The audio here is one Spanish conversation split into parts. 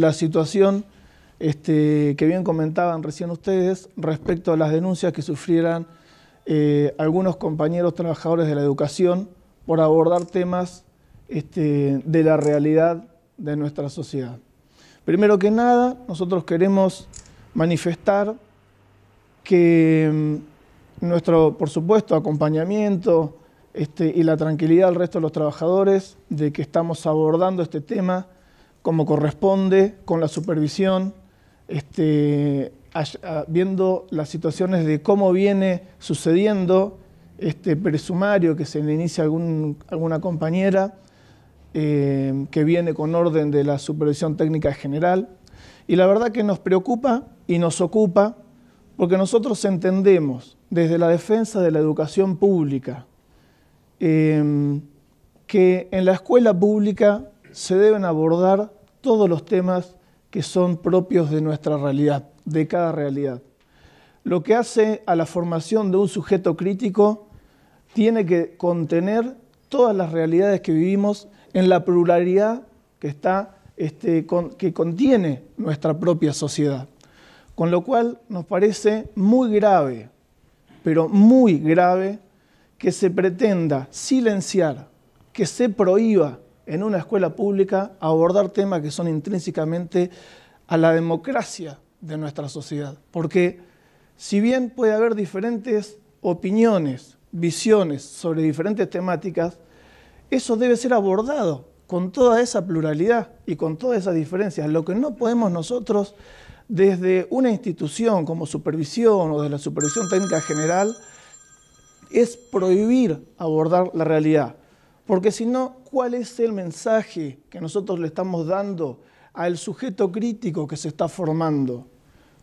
la situación este, que bien comentaban recién ustedes respecto a las denuncias que sufrieran eh, algunos compañeros trabajadores de la educación por abordar temas este, de la realidad de nuestra sociedad. Primero que nada, nosotros queremos manifestar que mm, nuestro, por supuesto, acompañamiento este, y la tranquilidad del resto de los trabajadores de que estamos abordando este tema como corresponde, con la supervisión, este, ah, viendo las situaciones de cómo viene sucediendo este presumario que se le inicia a alguna compañera, eh, que viene con orden de la supervisión técnica general. Y la verdad que nos preocupa y nos ocupa porque nosotros entendemos desde la defensa de la educación pública eh, que en la escuela pública se deben abordar todos los temas que son propios de nuestra realidad, de cada realidad. Lo que hace a la formación de un sujeto crítico tiene que contener todas las realidades que vivimos en la pluralidad que, está, este, que contiene nuestra propia sociedad. Con lo cual nos parece muy grave, pero muy grave, que se pretenda silenciar, que se prohíba en una escuela pública abordar temas que son intrínsecamente a la democracia de nuestra sociedad. Porque si bien puede haber diferentes opiniones, visiones sobre diferentes temáticas, eso debe ser abordado con toda esa pluralidad y con todas esas diferencias. Lo que no podemos nosotros desde una institución como supervisión o desde la supervisión técnica general es prohibir abordar la realidad. Porque si no, ¿cuál es el mensaje que nosotros le estamos dando al sujeto crítico que se está formando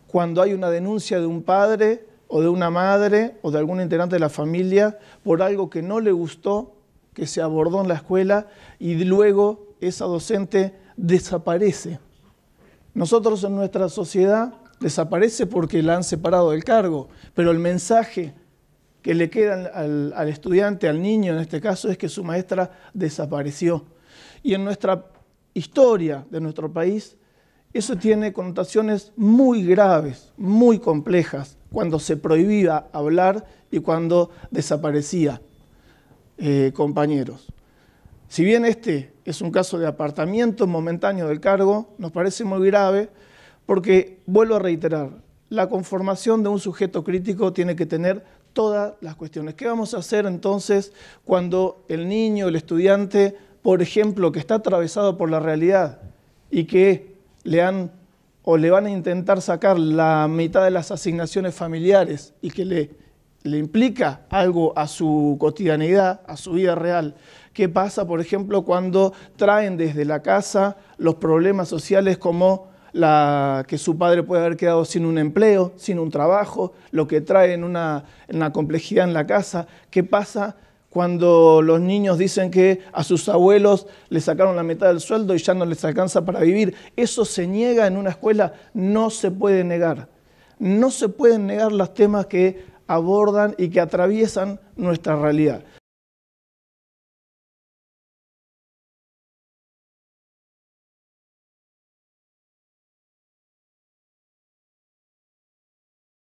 cuando hay una denuncia de un padre o de una madre o de algún integrante de la familia por algo que no le gustó, que se abordó en la escuela y luego esa docente desaparece? Nosotros en nuestra sociedad desaparece porque la han separado del cargo, pero el mensaje que le quedan al, estudiante, al niño en este caso, es que su maestra desapareció. Y en nuestra historia de nuestro país, eso tiene connotaciones muy graves, muy complejas, cuando se prohibía hablar y cuando desaparecía eh, compañeros. Si bien este es un caso de apartamiento momentáneo del cargo, nos parece muy grave porque, vuelvo a reiterar, la conformación de un sujeto crítico tiene que tener todas las cuestiones. ¿Qué vamos a hacer entonces cuando el niño, el estudiante, por ejemplo, que está atravesado por la realidad y que le han o le van a intentar sacar la mitad de las asignaciones familiares y que le, le implica algo a su cotidianidad, a su vida real. ¿Qué pasa, por ejemplo, cuando traen desde la casa los problemas sociales como la, que su padre puede haber quedado sin un empleo, sin un trabajo, lo que trae en una, complejidad en la casa, qué pasa cuando los niños dicen que a sus abuelos le sacaron la mitad del sueldo y ya no les alcanza para vivir. Eso se niega en una escuela, no se puede negar. No se pueden negar los temas que abordan y que atraviesan nuestra realidad.